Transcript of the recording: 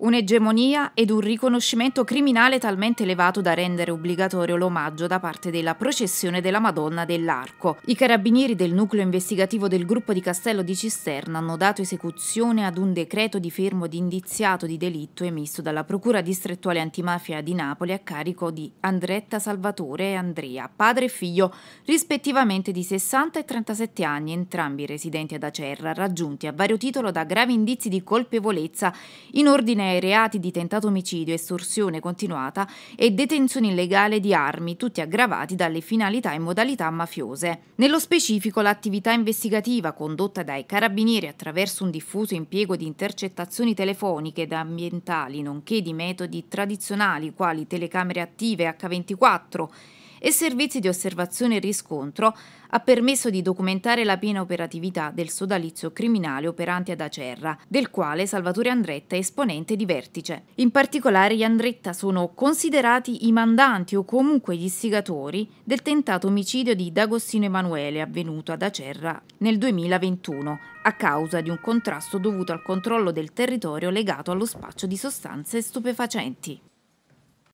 un'egemonia ed un riconoscimento criminale talmente elevato da rendere obbligatorio l'omaggio da parte della processione della Madonna dell'Arco. I carabinieri del nucleo investigativo del gruppo di Castello di Cisterna hanno dato esecuzione ad un decreto di fermo di indiziato di delitto emesso dalla Procura distrettuale antimafia di Napoli a carico di Andretta Salvatore e Andrea, padre e figlio rispettivamente di 60 e 37 anni, entrambi residenti ad Acerra, raggiunti a vario titolo da gravi indizi di colpevolezza in ordine ai reati di tentato omicidio, estorsione continuata e detenzione illegale di armi, tutti aggravati dalle finalità e modalità mafiose. Nello specifico l'attività investigativa condotta dai carabinieri attraverso un diffuso impiego di intercettazioni telefoniche ed ambientali, nonché di metodi tradizionali quali telecamere attive H24, e servizi di osservazione e riscontro, ha permesso di documentare la piena operatività del sodalizio criminale operante ad Acerra, del quale Salvatore Andretta è esponente di vertice. In particolare gli Andretta sono considerati i mandanti o comunque gli istigatori del tentato omicidio di D'Agostino Emanuele avvenuto ad Acerra nel 2021 a causa di un contrasto dovuto al controllo del territorio legato allo spaccio di sostanze stupefacenti.